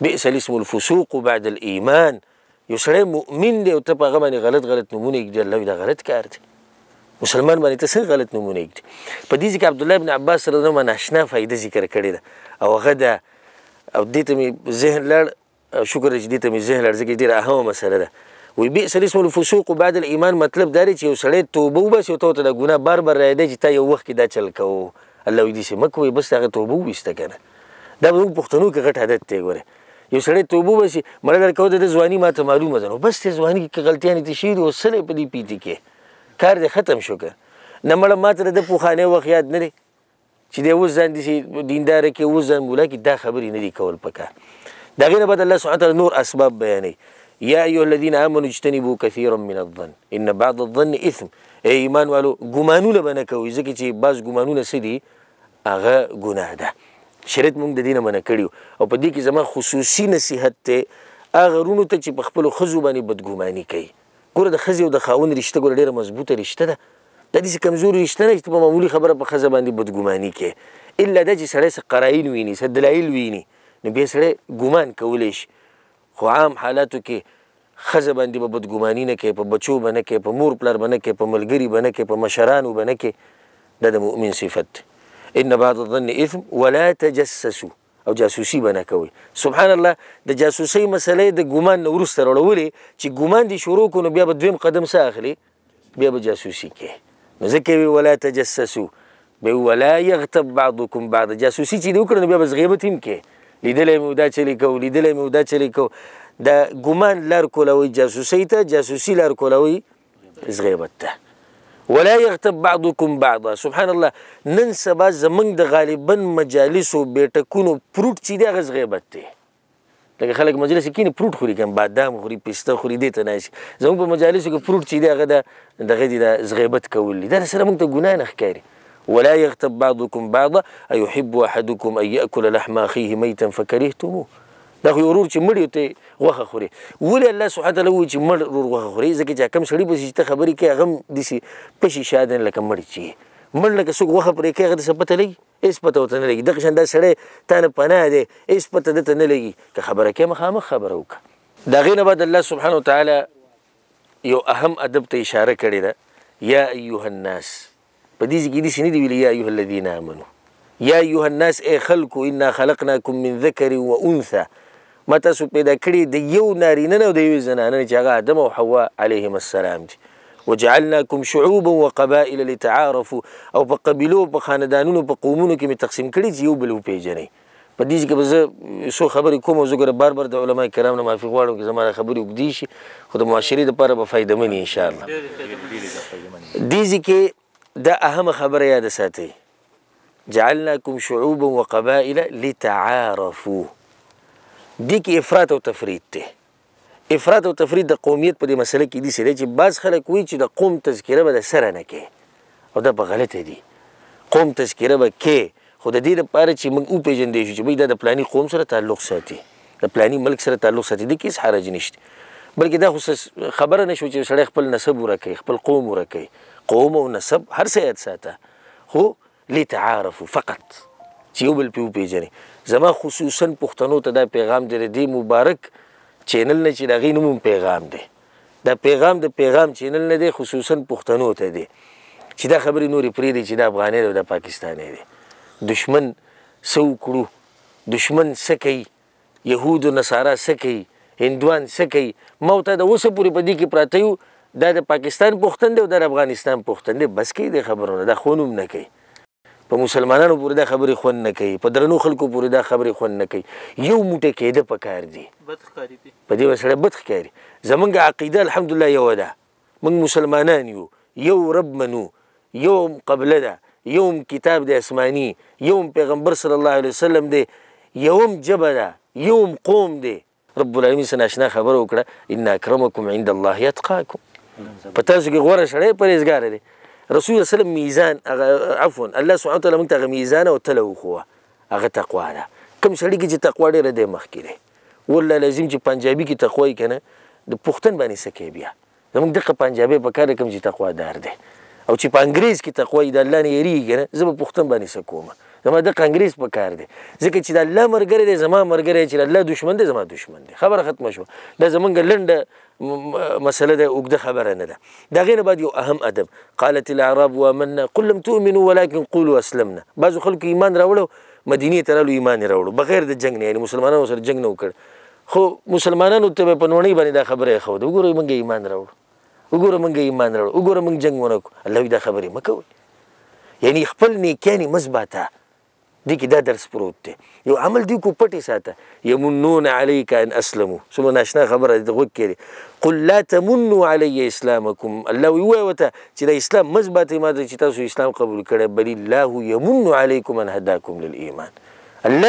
بئس الاسم الفسوق بعد الايمان یو سړی مؤمن دی او ته په هغه باندې غلط غلط نمونه ایږدي الله دا غلط کار دی مسلمان باندې ته څه غلط نمونه ایږدي په دې ځکه عبد الله بن عباس سره نو ناشنا فائدہ ذکر کړی ده او هغه دا او دې ته می ذهن لړ شکر چې دې ته می ذهن لړ ځکه ډیره اهمه مسله ده وی بئس الاسم الفسوق بعد الايمان مطلب دا چې یو سړی توبه وباسي او ته د ګناه بار بار راځي چې تا یو وخت کې دا چل کوو الله دې سي مکوې بس هغه توبه وسته کنه دا موږ پښتنو کې غټ عادت دی ګوره یو سړی توبه وسی مړه درکو د ځواني ماته معلومه ده نو بس ته ځواني کې غلطیاں دي شیر او سره په دې پیټی کې کار دې ختم شو که نه مړه ماته د پوخانه وخت یاد نه لري چې دی وز ځان دي دیندار کې وز ځان مولا کې دا خبرې نه دي کول پکا دا غیر بد الله سبحانه تعالی نور اسباب بیانې یا ایو الذین آمنوا اجتنبوا كثيرا من الظن ان بعض الظن اثم ای ایمان والو ګمانونه بنه کوي ځکه چې بعض ګمانونه سدي هغه ګناه ده شریعت موږ د دینه منع کړیو او په دې کې زما خصوصي نصیحت ته هغه رونو ته چې په خپل خزو باندې بدګوماني کوي ګوره د خزي او د خاون رشته ګوره ډیره مضبوطه رشته ده د دې کمزوري رشته نه چې په معمولی خبره په خزه باندې بدګوماني کوي الا دا چې سړی څه قرائن ویني څه دلایل ویني نو بیا سړی ګومان کولی شي خو عام حالاتو کې خزه باندې به بدګماني نه کوي په بچو باندې کوي په مور پلار باندې کوي په ملګری باندې کوي په مشرانو باندې کوي دا د مؤمن صفت دی ان بعض الظن اثم ولا تجسسوا او جاسوسي بنه کوي سبحان الله د جاسوسي مسلې د ګومان نو ورسته راولې چې ګومان دي شروع کو نو بیا به دویم قدم سه اخلي بیا به جاسوسي کوي نو ځکه وی ولا تجسسوا به ولا يغتب بعضكم بعض جاسوسي چې دوی کړنو بیا به غیبت هم کوي لیدلې مو دا چلی کو لیدلې مو دا چلی کو د ګومان لار کولوي جاسوسي ته جاسوسي لار کولوي زغیبت ته ولا یغتب بعضکم بعضا سبحان الله نن سبا زمنګ د غالبا مجالسو بیٹکونو پروت چې دی غز غیبت دی لکه خلک مجلس کې نه پروت خوري کوم بادام خوري پسته خوري دې ته ناشي زموږ په مجالسو کې پروت چې دی هغه د دغه د غیبت کول دا سره موږ ته ګناه نه ښکاري ولا یغتب بعضکم بعضا ایحب احدکم ان یاکل لحم اخیه میتا فکرهتموه دا خو ورور چې مړ ته غوخه خوري ولې الله سبحانه تعالی وی چې مړ ورور غوخه خوري ځکه چې کم سړی بس ته خبرې کوي هغه د شي پشي شاده لکه مړ چی مړ لکه څوک غوخه پرې کوي هغه څه پته لګي هیڅ پته وته نه لګي دغه شاندار سړی تا نه پناه دی هیڅ پته دته نه لګي که خبره کوي مخامخ خبره وکړه دا غینه بعد الله سبحانه وتعالى یو اهم ادب ته اشاره کړی ده یا ایها الناس په دې کې دې سنې دی ویل یا ایها الذين امنوا يا أيها الناس إيه خلقوا إنا خلقناكم من ذكر وأنثى ما تاسو پیدا کړی د یو نارینه نه او د یو زنانه چې هغه آدم او حوا علیهم السلام دي وجعلناكم شعوبا وقبائل لتعارفوا او په قبیلو په خاندانونو په قومونو کې می تقسیم کړی چې یو بل وپیژنئ په دې کې به سو خبرې کوم او زه بار بار د علما کرام نه معافي غواړم چې زما خبرې وګدي شي خو د معاشرې لپاره به فایده مني ان شاء الله دې کې دا اهم خبره یاد ساتئ جعلناكم شعوبا وقبائل لتعارفوا دي کې افراط او تفرید دی افراط او تفرید د قومیت په دې مسله کې دي سره چې بعض خلک وایي چې د قوم تذکره به د سره نه کې او دا به غلطه دي قوم تذکره به کې خو د دې لپاره چې موږ وپېژندې شو چې موږ د پلاني قوم سره تعلق ساتي د پلاني ملک سره تعلق ساتي دي کې هیڅ حرج نشته بلکې دا خو خبره نشو چې سړی خپل نسب ورکوي خپل قوم ورکوي قوم او نسب هر څه یاد ساته خو لتعارفوا فقط چې یو بل پې وپېژنئ زما خصوصا پښتنو ته دا پیغام دی دی مبارک چینل نه چې دا غي نوم پیغام دی دا پیغام د پیغام چینل نه دی خصوصا پښتنو ته دی چې دا خبرې نورې پرې دي چې دا افغاني دی او دا پاکستاني دی دشمن سو کړو دشمن سکی يهود او نصارا سکی هندوان سکی مو ته د اوسه پوری پدې کې پراته یو دا د پاکستان پښتون دی او د افغانستان پښتون دی بس کې د خبرونه د خونوم نه کوي په مسلمانانو پورې دا خبرې خوند نه کوي په درنو خلکو پورې دا خبرې خوند نه کوي یو موټی کېده په کار دی په دې وسړی بد ښکاري زمونږ عقیده الحمدلله یوه ده موږ مسلمانان یو یو رب منو یو قبله ده یوم کتاب دی آسمانی یوم پیغمبر صلی الله علیه وسلم دی یوم جبه ده یوم قوم دی رب العالمین سره ناشنا خبر وکړه ان اکرمکم عند الله یتقاکم پتاسو کې غوره شړې پرېزګار دی رسول الله سلم ميزان أغ... عفوا الله سبحانه وتعالى موږ ته میزان او تله وخوه هغه تقوا ده کوم سړي کې چې تقوا ډېره دی مخکې دی والله لازم چې پنجابي کې تقوا وي که نه د پښتن باندې څه بیا زموږ دقه پنجابي په کار کوم چې تقوا دار دی او چې په انګریز کې تقوا وي د الله نه یېرېږي که نه زه به پښتن باندې څه کومه زما د انګریز په کار دی ځکه چې د الله مرګره دی زما مرګره چې الله دشمن دی زما دشمن دی خبره ختمه شو دا زمونږ لنډه مسله ده اوږده خبره نه ده دا غینه بعد یو اهم ادب قالت الاعراب ومنا قل لم تؤمنوا ولكن قولوا اسلمنا بعضو خلکو ایمان راوړو مدینه ته رالو ایمان راوړو بغیر د جنگ نه یعنی مسلمانانو سره جنگ نه وکړ خو مسلمانانو ته په نوڼۍ باندې دا خبره خو د وګورئ موږ ایمان راوړو وګوره موږ ایمان راوړو وګوره موږ جنگ ونه الله دا خبرې مکوئ یعنی خپل نیکانی مزباته دي کې دا درس پروت دی یو عمل دی کو پټي ساته یمنون علیک ان اسلمو څومره ناشنا خبره دې غوږ کې قل لا تمنوا علی اسلامکم الله وی وته چې د اسلام مزبته ما چې تاسو اسلام قبول کړی بل الله یمن علیکم ان هداکم للایمان الله